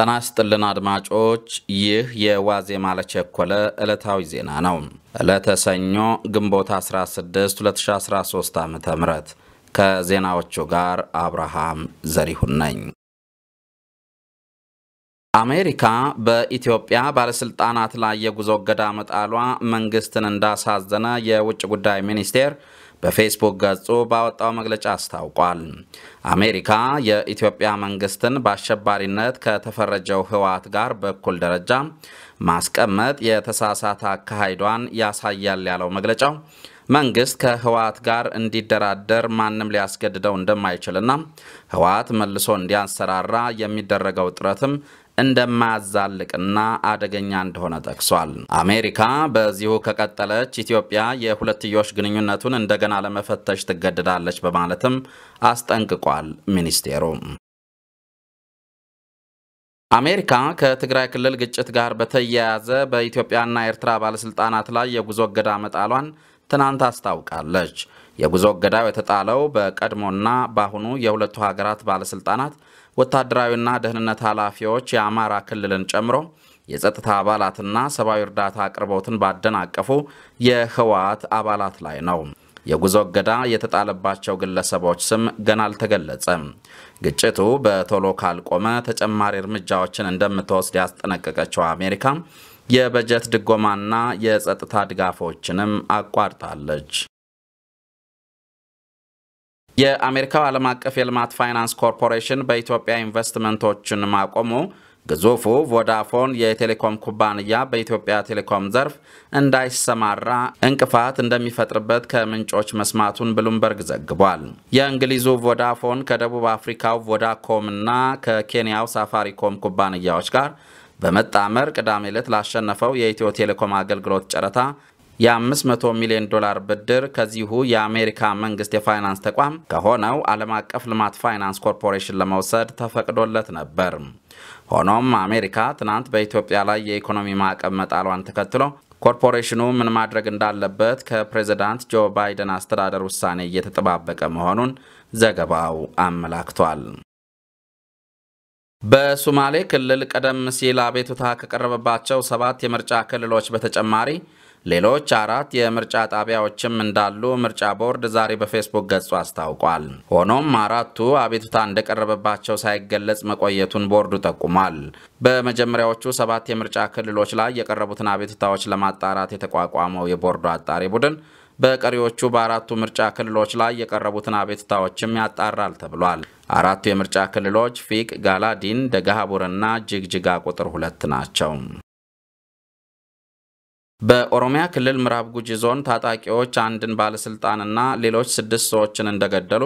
ጤና ይስጥልን አድማጮች፣ ይህ የዋዜማ ለቸኮለ ዕለታዊ ዜና ነው። ዕለተ ሰኞ ግንቦት 16 2013 ዓ ም ከዜናዎቹ ጋር አብርሃም ዘሪሁን ነኝ። አሜሪካ በኢትዮጵያ ባለሥልጣናት ላይ የጉዞ እገዳ መጣሏ መንግሥትን እንዳሳዘነ የውጭ ጉዳይ ሚኒስቴር በፌስቡክ ገጹ ባወጣው መግለጫ አስታውቋል። አሜሪካ የኢትዮጵያ መንግስትን በአሸባሪነት ከተፈረጀው ህወሓት ጋር በኩል ደረጃ ማስቀመጥ የተሳሳተ አካሄዷን ያሳያል ያለው መግለጫው መንግስት ከህወሓት ጋር እንዲደራደር ማንም ሊያስገድደው እንደማይችልና ህወሓት መልሶ እንዲያንሰራራ የሚደረገው ጥረትም እንደማያዛልቅና አደገኛ እንደሆነ ጠቅሷል። አሜሪካ በዚሁ ከቀጠለች ኢትዮጵያ የሁለትዮሽ ግንኙነቱን እንደገና ለመፈተሽ ትገደዳለች በማለትም አስጠንቅቋል ሚኒስቴሩ። አሜሪካ ከትግራይ ክልል ግጭት ጋር በተያያዘ በኢትዮጵያና ኤርትራ ባለሥልጣናት ላይ የጉዞ እገዳ መጣሏን ትናንት አስታውቃለች። የጉዞ እገዳው የተጣለው በቀድሞና በአሁኑ የሁለቱ ሀገራት ባለሥልጣናት ወታደራዊና ደህንነት ኃላፊዎች የአማራ ክልልን ጨምሮ የጸጥታ አባላትና ሰብአዊ እርዳታ አቅርቦትን ባደናቀፉ የህወሓት አባላት ላይ ነው። የጉዞ እገዳ የተጣለባቸው ግለሰቦች ስም ገና አልተገለጸም። ግጭቱ በቶሎ ካልቆመ ተጨማሪ እርምጃዎችን እንደምትወስድ ያስጠነቀቀችው አሜሪካ የበጀት ድጎማና የጸጥታ ድጋፎችንም አቋርጣለች። የአሜሪካው ዓለም አቀፍ የልማት ፋይናንስ ኮርፖሬሽን በኢትዮጵያ ኢንቨስትመንቶችን ማቆሙ ግዙፉ ቮዳፎን የቴሌኮም ኩባንያ በኢትዮጵያ ቴሌኮም ዘርፍ እንዳይሰማራ እንቅፋት እንደሚፈጥርበት ከምንጮች መስማቱን ብሉምበርግ ዘግቧል። የእንግሊዙ ቮዳፎን ከደቡብ አፍሪካው ቮዳኮም እና ከኬንያው ሳፋሪኮም ኩባንያዎች ጋር በመጣመር ቅዳሜ ዕለት ላሸነፈው የኢትዮ ቴሌኮም አገልግሎት ጨረታ የ500 ሚሊዮን ዶላር ብድር ከዚሁ የአሜሪካ መንግስት የፋይናንስ ተቋም ከሆነው ዓለም አቀፍ ልማት ፋይናንስ ኮርፖሬሽን ለመውሰድ ተፈቅዶለት ነበር። ሆኖም አሜሪካ ትናንት በኢትዮጵያ ላይ የኢኮኖሚ ማዕቀብ መጣሏን ተከትሎ ኮርፖሬሽኑ ምን ማድረግ እንዳለበት ከፕሬዝዳንት ጆ ባይደን አስተዳደር ውሳኔ እየተጠባበቀ መሆኑን ዘገባው አመላክቷል። በሶማሌ ክልል ቀደም ሲል አቤቱታ ከቀረበባቸው ሰባት የምርጫ ክልሎች በተጨማሪ ሌሎች አራት የምርጫ ጣቢያዎችም እንዳሉ ምርጫ ቦርድ ዛሬ በፌስቡክ ገጹ አስታውቋል። ሆኖም አራቱ አቤቱታ እንደቀረበባቸው ሳይገለጽ መቆየቱን ቦርዱ ጠቁሟል። በመጀመሪያዎቹ ሰባት የምርጫ ክልሎች ላይ የቀረቡትን አቤቱታዎች ለማጣራት የተቋቋመው የቦርዱ አጣሪ ቡድን በቀሪዎቹ በአራቱ ምርጫ ክልሎች ላይ የቀረቡትን አቤቱታዎችም ያጣራል ተብሏል። አራቱ የምርጫ ክልሎች ፊቅ፣ ጋላዲን፣ ደገሃቡርና ጅግጅጋ ቁጥር ሁለት ናቸው። በኦሮሚያ ክልል ምዕራብ ጉጂ ዞን ታጣቂዎች አንድን ባለስልጣንና ሌሎች ስድስት ሰዎችን እንደገደሉ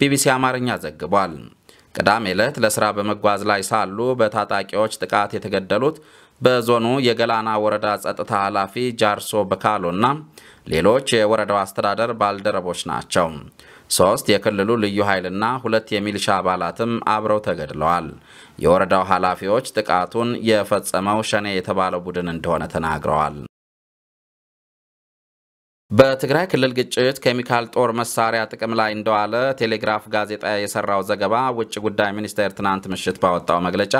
ቢቢሲ አማርኛ ዘግቧል። ቅዳሜ ዕለት ለስራ በመጓዝ ላይ ሳሉ በታጣቂዎች ጥቃት የተገደሉት በዞኑ የገላና ወረዳ ጸጥታ ኃላፊ ጃርሶ በካሎና ሌሎች የወረዳው አስተዳደር ባልደረቦች ናቸው። ሶስት የክልሉ ልዩ ኃይልና ሁለት የሚሊሻ አባላትም አብረው ተገድለዋል። የወረዳው ኃላፊዎች ጥቃቱን የፈጸመው ሸኔ የተባለው ቡድን እንደሆነ ተናግረዋል። በትግራይ ክልል ግጭት ኬሚካል ጦር መሳሪያ ጥቅም ላይ እንደዋለ ቴሌግራፍ ጋዜጣ የሰራው ዘገባ ውጭ ጉዳይ ሚኒስቴር ትናንት ምሽት ባወጣው መግለጫ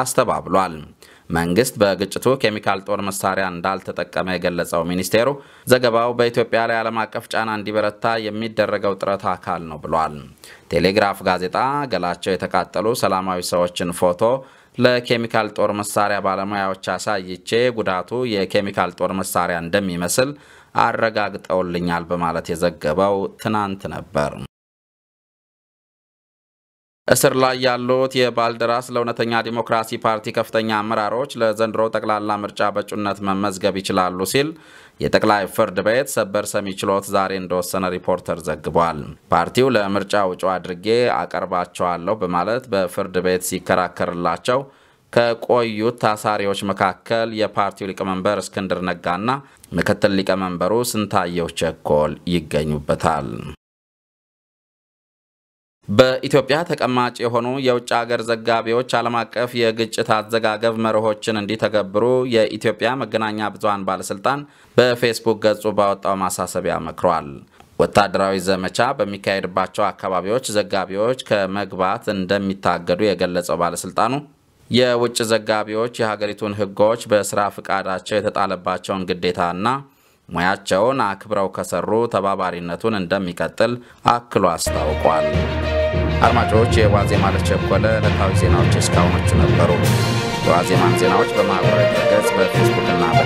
አስተባብሏል። መንግስት በግጭቱ ኬሚካል ጦር መሳሪያ እንዳልተጠቀመ የገለጸው ሚኒስቴሩ ዘገባው በኢትዮጵያ ላይ ዓለም አቀፍ ጫና እንዲበረታ የሚደረገው ጥረት አካል ነው ብሏል። ቴሌግራፍ ጋዜጣ ገላቸው የተቃጠሉ ሰላማዊ ሰዎችን ፎቶ ለኬሚካል ጦር መሳሪያ ባለሙያዎች አሳይቼ ጉዳቱ የኬሚካል ጦር መሳሪያ እንደሚመስል አረጋግጠውልኛል በማለት የዘገበው ትናንት ነበር። እስር ላይ ያሉት የባልደራስ ለእውነተኛ ዲሞክራሲ ፓርቲ ከፍተኛ አመራሮች ለዘንድሮ ጠቅላላ ምርጫ በእጩነት መመዝገብ ይችላሉ ሲል የጠቅላይ ፍርድ ቤት ሰበር ሰሚ ችሎት ዛሬ እንደወሰነ ሪፖርተር ዘግቧል። ፓርቲው ለምርጫ እጩ አድርጌ አቀርባቸዋለሁ በማለት በፍርድ ቤት ሲከራከርላቸው ከቆዩት ታሳሪዎች መካከል የፓርቲው ሊቀመንበር እስክንድር ነጋና ምክትል ሊቀመንበሩ ስንታየው ቸኮል ይገኙበታል። በኢትዮጵያ ተቀማጭ የሆኑ የውጭ ሀገር ዘጋቢዎች ዓለም አቀፍ የግጭት አዘጋገብ መርሆችን እንዲተገብሩ የኢትዮጵያ መገናኛ ብዙሃን ባለስልጣን በፌስቡክ ገጹ ባወጣው ማሳሰቢያ መክሯል። ወታደራዊ ዘመቻ በሚካሄድባቸው አካባቢዎች ዘጋቢዎች ከመግባት እንደሚታገዱ የገለጸው ባለስልጣኑ የውጭ ዘጋቢዎች የሀገሪቱን ሕጎች በስራ ፍቃዳቸው የተጣለባቸውን ግዴታና ሙያቸውን አክብረው ከሰሩ ተባባሪነቱን እንደሚቀጥል አክሎ አስታውቋል። አድማጮች፣ የዋዜማ ለቸኮለ ዕለታዊ ዜናዎች እስካሁኖቹ ነበሩ። የዋዜማን ዜናዎች በማኅበራዊ ድረገጽ በፌስቡክና